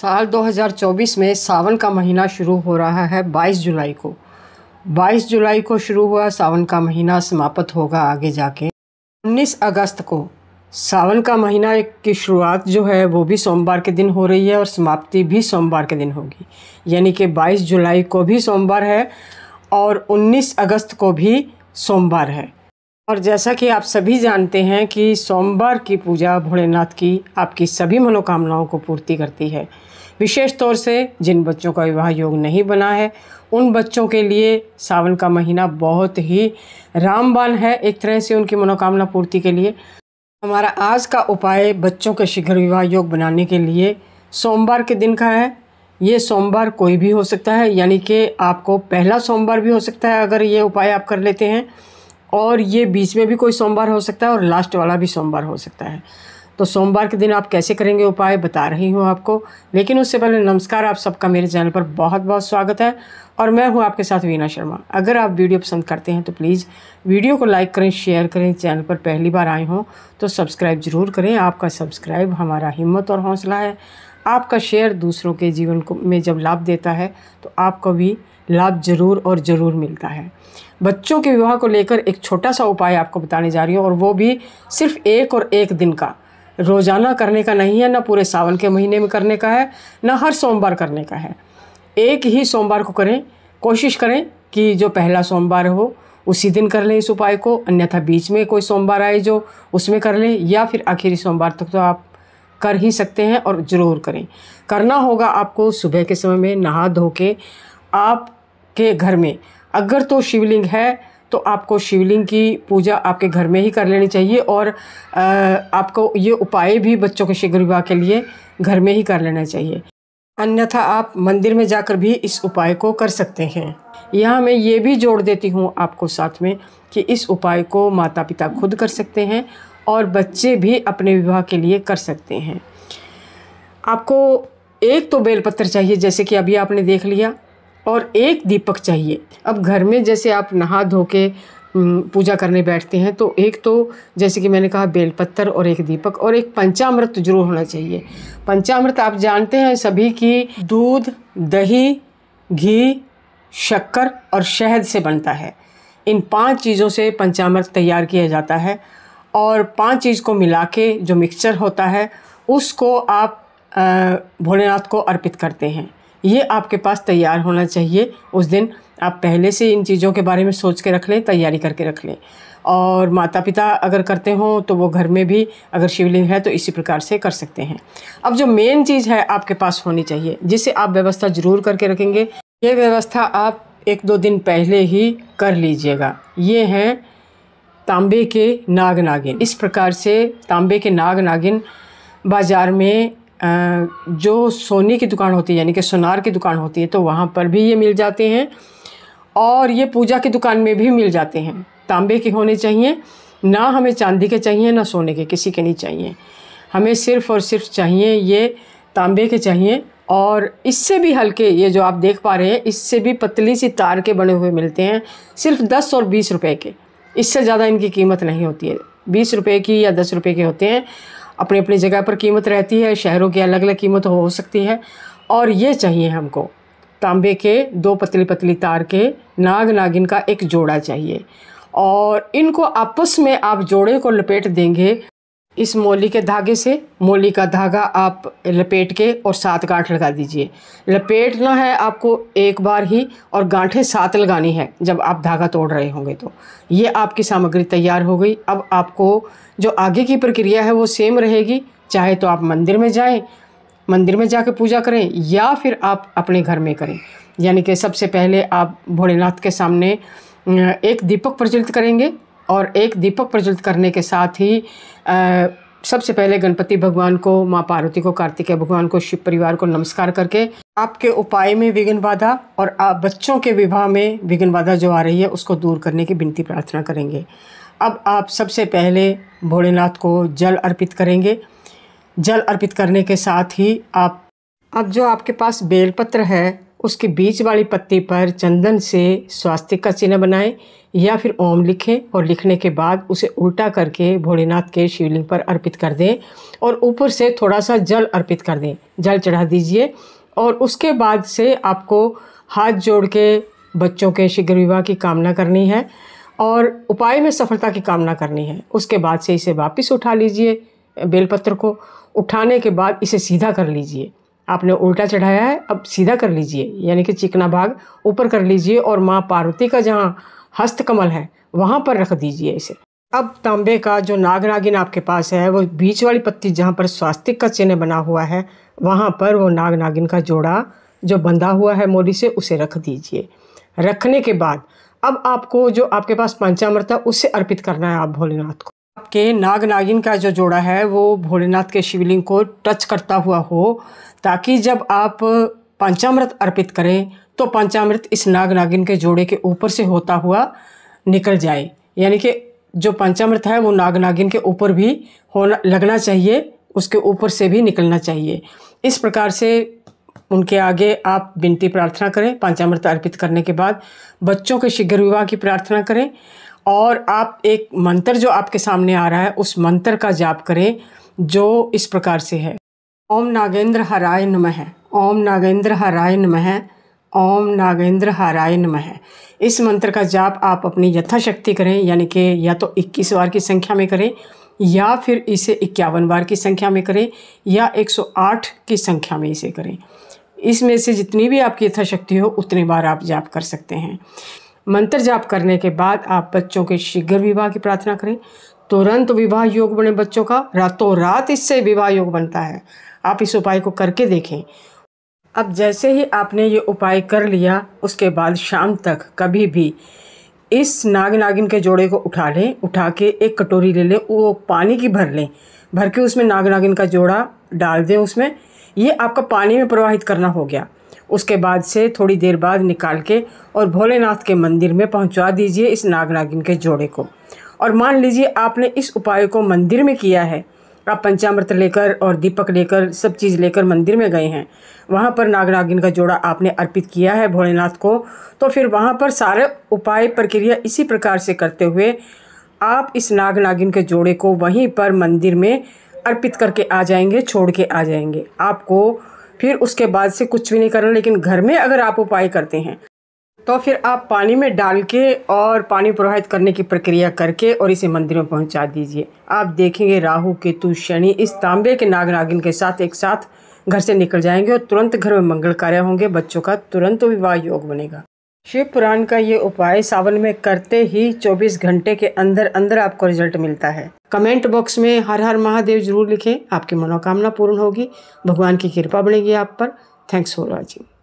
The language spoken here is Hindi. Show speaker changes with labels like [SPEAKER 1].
[SPEAKER 1] साल 2024 में सावन का महीना शुरू हो रहा है 22 जुलाई को 22 जुलाई को शुरू हुआ सावन का महीना समाप्त होगा आगे जाके 19 अगस्त को सावन का महीना की शुरुआत जो है वो भी सोमवार के दिन हो रही है और समाप्ति भी सोमवार के दिन होगी यानी कि 22 जुलाई को भी सोमवार है और 19 अगस्त को भी सोमवार है और जैसा कि आप सभी जानते हैं कि सोमवार की पूजा भोलेनाथ की आपकी सभी मनोकामनाओं को पूर्ति करती है विशेष तौर से जिन बच्चों का विवाह योग नहीं बना है उन बच्चों के लिए सावन का महीना बहुत ही रामबान है एक तरह से उनकी मनोकामना पूर्ति के लिए हमारा आज का उपाय बच्चों के शीघ्र विवाह योग बनाने के लिए सोमवार के दिन का है ये सोमवार कोई भी हो सकता है यानी कि आपको पहला सोमवार भी हो सकता है अगर ये उपाय आप कर लेते हैं और ये बीच में भी कोई सोमवार हो सकता है और लास्ट वाला भी सोमवार हो सकता है तो सोमवार के दिन आप कैसे करेंगे उपाय बता रही हूँ आपको लेकिन उससे पहले नमस्कार आप सबका मेरे चैनल पर बहुत बहुत स्वागत है और मैं हूँ आपके साथ वीना शर्मा अगर आप वीडियो पसंद करते हैं तो प्लीज़ वीडियो को लाइक करें शेयर करें चैनल पर पहली बार आए हों तो सब्सक्राइब ज़रूर करें आपका सब्सक्राइब हमारा हिम्मत और हौसला है आपका शेयर दूसरों के जीवन को में जब लाभ देता है तो आपको भी लाभ जरूर और ज़रूर मिलता है बच्चों के विवाह को लेकर एक छोटा सा उपाय आपको बताने जा रही हूँ और वो भी सिर्फ एक और एक दिन का रोज़ाना करने का नहीं है ना पूरे सावन के महीने में करने का है ना हर सोमवार करने का है एक ही सोमवार को करें कोशिश करें कि जो पहला सोमवार हो उसी दिन कर लें इस उपाय को अन्यथा बीच में कोई सोमवार आए जो उसमें कर लें या फिर आखिरी सोमवार तक तो आप कर ही सकते हैं और ज़रूर करें करना होगा आपको सुबह के समय में नहा धो के आपके घर में अगर तो शिवलिंग है तो आपको शिवलिंग की पूजा आपके घर में ही कर लेनी चाहिए और आपको ये उपाय भी बच्चों के शीघ्र विवाह के लिए घर में ही कर लेना चाहिए अन्यथा आप मंदिर में जाकर भी इस उपाय को कर सकते हैं यहाँ मैं ये भी जोड़ देती हूँ आपको साथ में कि इस उपाय को माता पिता खुद कर सकते हैं और बच्चे भी अपने विवाह के लिए कर सकते हैं आपको एक तो बेलपत्र चाहिए जैसे कि अभी आपने देख लिया और एक दीपक चाहिए अब घर में जैसे आप नहा धो के पूजा करने बैठते हैं तो एक तो जैसे कि मैंने कहा बेलपत्र और एक दीपक और एक पंचामृत जरूर होना चाहिए पंचामृत आप जानते हैं सभी की दूध दही घी शक्कर और शहद से बनता है इन पांच चीज़ों से पंचामृत तैयार किया जाता है और पांच चीज़ को मिला के जो मिक्सचर होता है उसको आप भोलेनाथ को अर्पित करते हैं ये आपके पास तैयार होना चाहिए उस दिन आप पहले से इन चीज़ों के बारे में सोच के रख लें तैयारी करके रख लें और माता पिता अगर करते हों तो वो घर में भी अगर शिवलिंग है तो इसी प्रकार से कर सकते हैं अब जो मेन चीज़ है आपके पास होनी चाहिए जिसे आप व्यवस्था ज़रूर करके रखेंगे ये व्यवस्था आप एक दो दिन पहले ही कर लीजिएगा ये हैं तांबे के नाग नागिन इस प्रकार से तांबे के नाग नागिन बाज़ार में जो सोने की दुकान होती है यानी कि सोनार की दुकान होती है तो वहाँ पर भी ये मिल जाते हैं और ये पूजा की दुकान में भी मिल जाते हैं तांबे के होने चाहिए ना हमें चांदी के चाहिए ना सोने के किसी के नहीं चाहिए हमें सिर्फ़ और सिर्फ चाहिए ये तांबे के चाहिए और इससे भी हल्के ये जो आप देख पा रहे हैं इससे भी पतली सी तार के बने हुए मिलते हैं सिर्फ दस और बीस रुपए के इससे ज़्यादा इनकी कीमत नहीं होती है बीस रुपये की या दस रुपये के होते हैं अपनी अपनी जगह पर कीमत रहती है शहरों की अलग अलग कीमत हो सकती है और ये चाहिए हमको तांबे के दो पतली पतली तार के नाग नागिन का एक जोड़ा चाहिए और इनको आपस में आप जोड़े को लपेट देंगे इस मोली के धागे से मोली का धागा आप लपेट के और सात गांठ लगा दीजिए लपेटना है आपको एक बार ही और गांठें सात लगानी है जब आप धागा तोड़ रहे होंगे तो ये आपकी सामग्री तैयार हो गई अब आपको जो आगे की प्रक्रिया है वो सेम रहेगी चाहे तो आप मंदिर में जाएं मंदिर में जाके पूजा करें या फिर आप अपने घर में करें यानी कि सबसे पहले आप भोलेनाथ के सामने एक दीपक प्रज्वलित करेंगे और एक दीपक प्रज्वलित करने के साथ ही सबसे पहले गणपति भगवान को माँ पार्वती को कार्तिकेय भगवान को शिव परिवार को नमस्कार करके आपके उपाय में विघ्न बाधा और आप बच्चों के विवाह में विघ्न बाधा जो आ रही है उसको दूर करने की विनती प्रार्थना करेंगे अब आप सबसे पहले भोलेनाथ को जल अर्पित करेंगे जल अर्पित करने के साथ ही आप अब जो आपके पास बेलपत्र है उसके बीच वाली पत्ती पर चंदन से स्वास्तिक का चिन्ह बनाएं या फिर ओम लिखें और लिखने के बाद उसे उल्टा करके भोलेनाथ के शिवलिंग पर अर्पित कर दें और ऊपर से थोड़ा सा जल अर्पित कर दें जल चढ़ा दीजिए और उसके बाद से आपको हाथ जोड़ के बच्चों के शीघ्र विवाह की कामना करनी है और उपाय में सफलता की कामना करनी है उसके बाद से इसे वापस उठा लीजिए बेलपत्र को उठाने के बाद इसे सीधा कर लीजिए आपने उल्टा चढ़ाया है अब सीधा कर लीजिए यानी कि चिकना भाग ऊपर कर लीजिए और माँ पार्वती का जहाँ हस्तकमल है वहाँ पर रख दीजिए इसे अब तांबे का जो नागनागिन आपके पास है वो बीच वाली पत्ती जहाँ पर स्वास्तिक का चिन्ह बना हुआ है वहाँ पर वो नाग नागिन का जोड़ा जो बंधा हुआ है मोरी से उसे रख दीजिए रखने के बाद अब आपको जो आपके पास पंचामृत है उसे अर्पित करना है आप भोलेनाथ को आपके नाग नागिन का जो जोड़ा है वो भोलेनाथ के शिवलिंग को टच करता हुआ हो ताकि जब आप पंचामृत अर्पित करें तो पंचामृत इस नाग नागिन के जोड़े के ऊपर से होता हुआ निकल जाए यानी कि जो पंचामृत है वो नाग नागिन के ऊपर भी होना लगना चाहिए उसके ऊपर से भी निकलना चाहिए इस प्रकार से उनके आगे आप विनती प्रार्थना करें पंचामृत अर्पित करने के बाद बच्चों के शीघ्र विवाह की प्रार्थना करें और आप एक मंत्र जो आपके सामने आ रहा है उस मंत्र का जाप करें जो इस प्रकार से है ओम नागेंद्र हराय नमः ओम नागेंद्र हराय नमः ओम नागेंद्र हाराय नमः इस मंत्र का जाप आप अपनी यथाशक्ति करें यानी कि या तो 21 बार की संख्या में करें या फिर इसे इक्यावन बार की संख्या में करें या 108 की संख्या में इसे करें इसमें से जितनी भी आपकी यथाशक्ति हो उतने बार आप जाप कर सकते हैं मंत्र जाप करने के बाद आप बच्चों के शीघ्र विवाह की प्रार्थना करें तुरंत तो विवाह योग बने बच्चों का रातों रात इससे विवाह योग बनता है आप इस उपाय को करके देखें अब जैसे ही आपने ये उपाय कर लिया उसके बाद शाम तक कभी भी इस नाग नागिन के जोड़े को उठा लें उठा के एक कटोरी ले लें वो पानी की भर लें भर के उसमें नाग नागिन का जोड़ा डाल दें उसमें ये आपका पानी में प्रवाहित करना हो गया उसके बाद से थोड़ी देर बाद निकाल के और भोलेनाथ के मंदिर में पहुंचा दीजिए इस नाग नागिन के जोड़े को और मान लीजिए आपने इस उपाय को मंदिर में किया है आप पंचामृत लेकर और दीपक लेकर सब चीज़ लेकर मंदिर में गए हैं वहाँ पर नाग नागिन का जोड़ा आपने अर्पित किया है भोलेनाथ को तो फिर वहाँ पर सारे उपाय प्रक्रिया इसी प्रकार से करते हुए आप इस नाग नागिन के जोड़े को वहीं पर मंदिर में अर्पित करके आ जाएंगे छोड़ के आ जाएंगे आपको फिर उसके बाद से कुछ भी नहीं करना लेकिन घर में अगर आप उपाय करते हैं तो फिर आप पानी में डाल के और पानी प्रवाहित करने की प्रक्रिया करके और इसे मंदिर में पहुंचा दीजिए आप देखेंगे राहु केतु शनि इस तांबे के नाग नागिन के साथ एक साथ घर से निकल जाएंगे और तुरंत घर में मंगल कार्य होंगे बच्चों का तुरंत विवाह योग बनेगा शिव पुराण का ये उपाय सावन में करते ही 24 घंटे के अंदर अंदर आपको रिजल्ट मिलता है कमेंट बॉक्स में हर हर महादेव जरूर लिखें आपकी मनोकामना पूर्ण होगी भगवान की कृपा बनेगी आप पर थैंक्स फॉर वॉचिंग